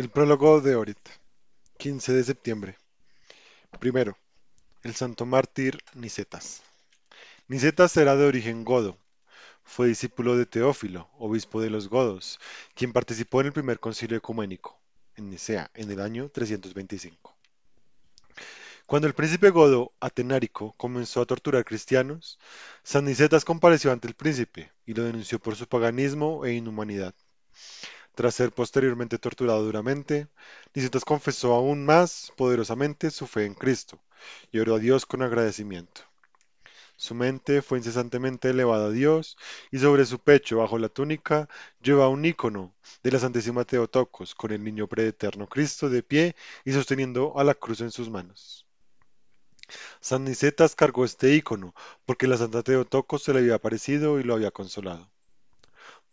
El prólogo de Orit, 15 de septiembre. Primero, el santo mártir Nicetas. Nicetas era de origen godo. Fue discípulo de Teófilo, obispo de los godos, quien participó en el primer concilio ecuménico, en Nicea, en el año 325. Cuando el príncipe godo Atenárico comenzó a torturar cristianos, San Nicetas compareció ante el príncipe y lo denunció por su paganismo e inhumanidad. Tras ser posteriormente torturado duramente, Nicetas confesó aún más poderosamente su fe en Cristo y oró a Dios con agradecimiento. Su mente fue incesantemente elevada a Dios y sobre su pecho, bajo la túnica, lleva un ícono de la Santísima Teotocos con el niño preeterno Cristo de pie y sosteniendo a la cruz en sus manos. San Nicetas cargó este ícono porque la Santa Teotocos se le había aparecido y lo había consolado.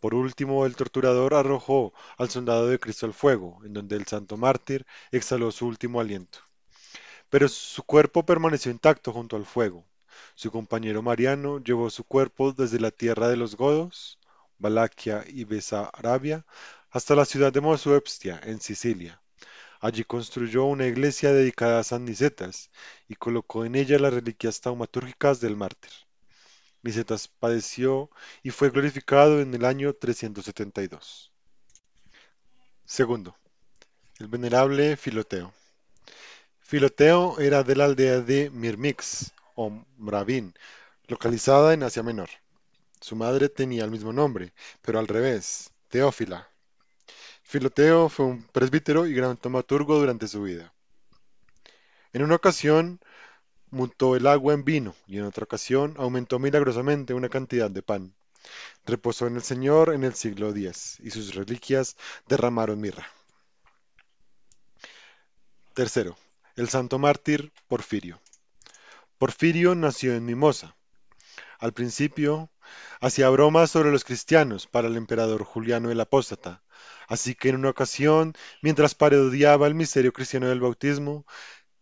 Por último, el torturador arrojó al soldado de Cristo al fuego, en donde el santo mártir exhaló su último aliento. Pero su cuerpo permaneció intacto junto al fuego. Su compañero Mariano llevó su cuerpo desde la tierra de los godos, Valaquia y Besarabia, hasta la ciudad de Mosuepstia, en Sicilia. Allí construyó una iglesia dedicada a San Nicetas y colocó en ella las reliquias taumatúrgicas del mártir. Misetas padeció y fue glorificado en el año 372. Segundo, el venerable Filoteo. Filoteo era de la aldea de Mirmix o Mravin, localizada en Asia Menor. Su madre tenía el mismo nombre, pero al revés, Teófila. Filoteo fue un presbítero y gran tomaturgo durante su vida. En una ocasión, Mutó el agua en vino, y en otra ocasión aumentó milagrosamente una cantidad de pan. Reposó en el Señor en el siglo X, y sus reliquias derramaron mirra. Tercero, el santo mártir Porfirio. Porfirio nació en Mimosa. Al principio hacía bromas sobre los cristianos para el emperador Juliano el Apóstata, así que en una ocasión, mientras parodiaba el misterio cristiano del bautismo,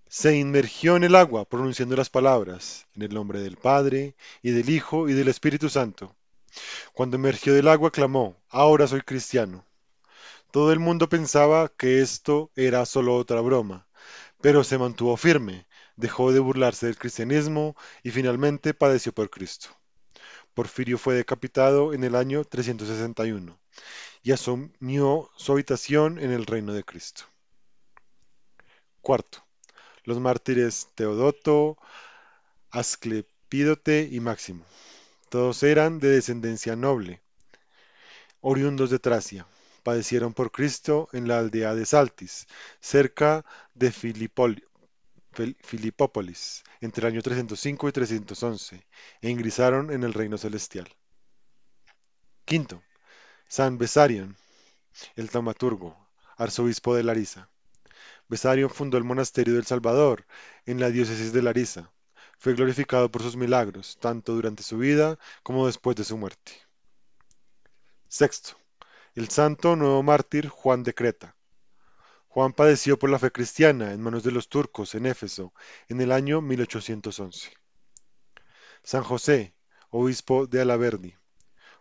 se inmergió en el agua, pronunciando las palabras, en el nombre del Padre, y del Hijo, y del Espíritu Santo. Cuando emergió del agua, clamó, Ahora soy cristiano. Todo el mundo pensaba que esto era solo otra broma, pero se mantuvo firme, dejó de burlarse del cristianismo y finalmente padeció por Cristo. Porfirio fue decapitado en el año 361 y asumió su habitación en el reino de Cristo. Cuarto, los mártires Teodoto, Asclepídote y Máximo. Todos eran de descendencia noble, oriundos de Tracia. Padecieron por Cristo en la aldea de Saltis, cerca de Filipópolis, entre el año 305 y 311, e ingresaron en el reino celestial. Quinto, San Besarion, el taumaturgo, arzobispo de Larisa. Besario fundó el monasterio del Salvador en la diócesis de Larisa. Fue glorificado por sus milagros, tanto durante su vida como después de su muerte. Sexto, el santo nuevo mártir Juan de Creta. Juan padeció por la fe cristiana en manos de los turcos en Éfeso en el año 1811. San José, obispo de Alaverdi.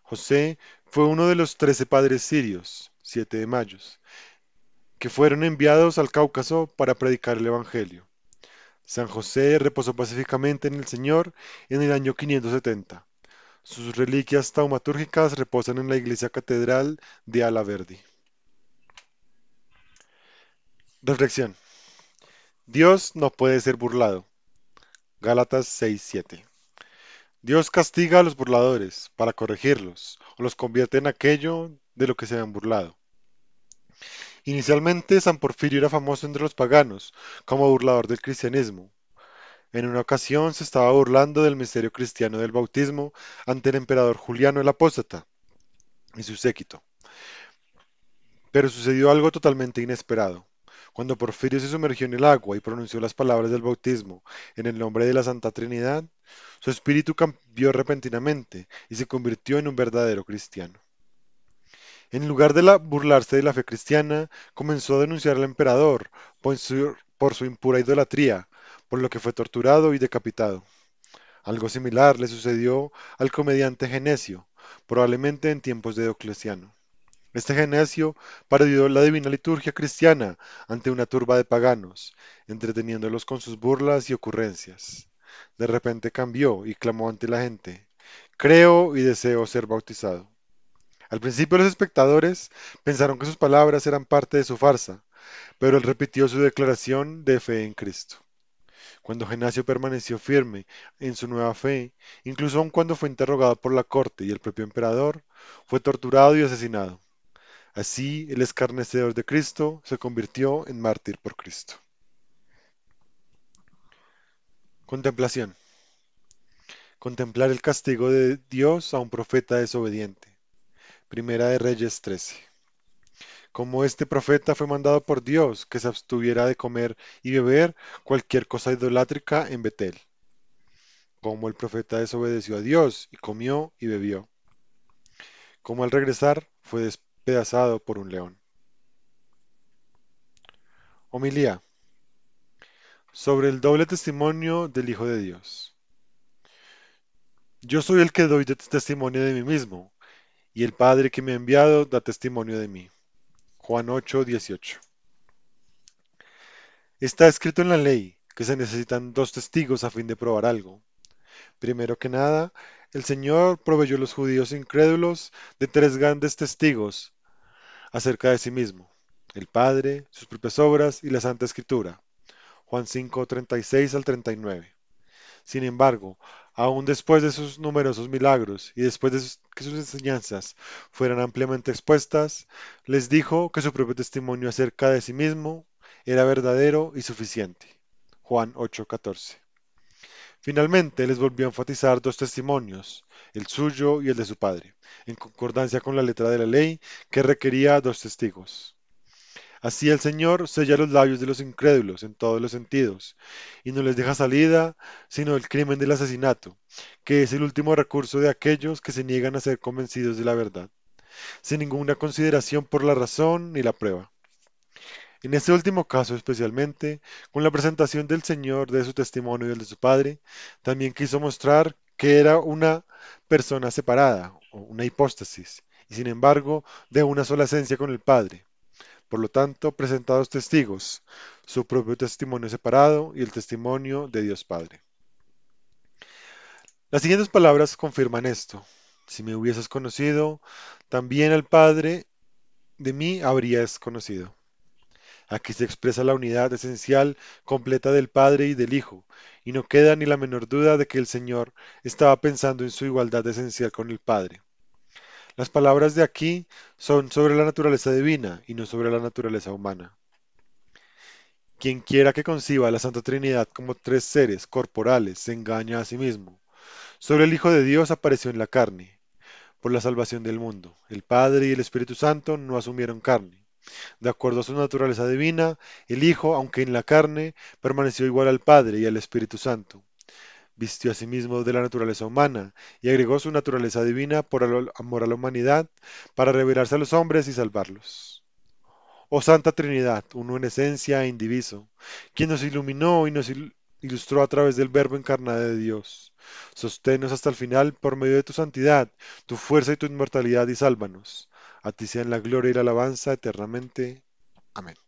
José fue uno de los trece padres sirios, siete de mayos, que fueron enviados al Cáucaso para predicar el Evangelio. San José reposó pacíficamente en el Señor en el año 570. Sus reliquias taumatúrgicas reposan en la iglesia catedral de Alaverdi. Reflexión. Dios no puede ser burlado. Gálatas 6:7. Dios castiga a los burladores para corregirlos o los convierte en aquello de lo que se han burlado. Inicialmente, San Porfirio era famoso entre los paganos como burlador del cristianismo. En una ocasión se estaba burlando del misterio cristiano del bautismo ante el emperador Juliano el Apóstata y su séquito. Pero sucedió algo totalmente inesperado. Cuando Porfirio se sumergió en el agua y pronunció las palabras del bautismo en el nombre de la Santa Trinidad, su espíritu cambió repentinamente y se convirtió en un verdadero cristiano. En lugar de la, burlarse de la fe cristiana, comenzó a denunciar al emperador por su, impura idolatría, por lo que fue torturado y decapitado. Algo similar le sucedió al comediante Genesio, probablemente en tiempos de Diocleciano. Este Genesio perdió la divina liturgia cristiana ante una turba de paganos, entreteniéndolos con sus burlas y ocurrencias. De repente cambió y clamó ante la gente, Creo y deseo ser bautizado. Al principio los espectadores pensaron que sus palabras eran parte de su farsa, pero él repitió su declaración de fe en Cristo. Cuando Genasio permaneció firme en su nueva fe, incluso aun cuando fue interrogado por la corte y el propio emperador, fue torturado y asesinado. Así, el escarnecedor de Cristo se convirtió en mártir por Cristo. Contemplación. Contemplar el castigo de Dios a un profeta desobediente. Primera de Reyes 13. Como este profeta fue mandado por Dios que se abstuviera de comer y beber cualquier cosa idolátrica en Betel. Como el profeta desobedeció a Dios y comió y bebió. Como al regresar fue despedazado por un león. Homilía. Sobre el doble testimonio del Hijo de Dios. Yo soy el que doy testimonio de mí mismo y el Padre que me ha enviado da testimonio de mí. Juan 8, 18. Está escrito en la ley que se necesitan dos testigos a fin de probar algo. Primero que nada, el Señor proveyó a los judíos incrédulos de tres grandes testigos acerca de sí mismo, el Padre, sus propias obras y la Santa Escritura. Juan 536 al 39. Sin embargo, aún después de sus numerosos milagros y después de que sus enseñanzas fueran ampliamente expuestas, les dijo que su propio testimonio acerca de sí mismo era verdadero y suficiente. Juan 8:14. Finalmente les volvió a enfatizar dos testimonios, el suyo y el de su padre, en concordancia con la letra de la ley que requería dos testigos. Así el Señor sella los labios de los incrédulos en todos los sentidos, y no les deja salida, sino el crimen del asesinato, que es el último recurso de aquellos que se niegan a ser convencidos de la verdad, sin ninguna consideración por la razón ni la prueba. En este último caso especialmente, con la presentación del Señor de su testimonio y el de su Padre, también quiso mostrar que era una persona separada, o una hipóstasis, y sin embargo de una sola esencia con el Padre. Por lo tanto, presentados testigos, su propio testimonio separado y el testimonio de Dios Padre. Las siguientes palabras confirman esto. Si me hubieses conocido, también al Padre de mí habrías conocido. Aquí se expresa la unidad esencial completa del Padre y del Hijo, y no queda ni la menor duda de que el Señor estaba pensando en su igualdad esencial con el Padre. Las palabras de aquí son sobre la naturaleza divina y no sobre la naturaleza humana. Quien quiera que conciba a la Santa Trinidad como tres seres corporales se engaña a sí mismo. Sobre el Hijo de Dios apareció en la carne, por la salvación del mundo. El Padre y el Espíritu Santo no asumieron carne. De acuerdo a su naturaleza divina, el Hijo, aunque en la carne, permaneció igual al Padre y al Espíritu Santo vistió a sí mismo de la naturaleza humana y agregó su naturaleza divina por amor a la humanidad para revelarse a los hombres y salvarlos. Oh Santa Trinidad, uno en esencia e indiviso, quien nos iluminó y nos ilustró a través del Verbo encarnado de Dios. sosténos hasta el final por medio de tu santidad, tu fuerza y tu inmortalidad y sálvanos. A ti sean la gloria y la alabanza eternamente. Amén.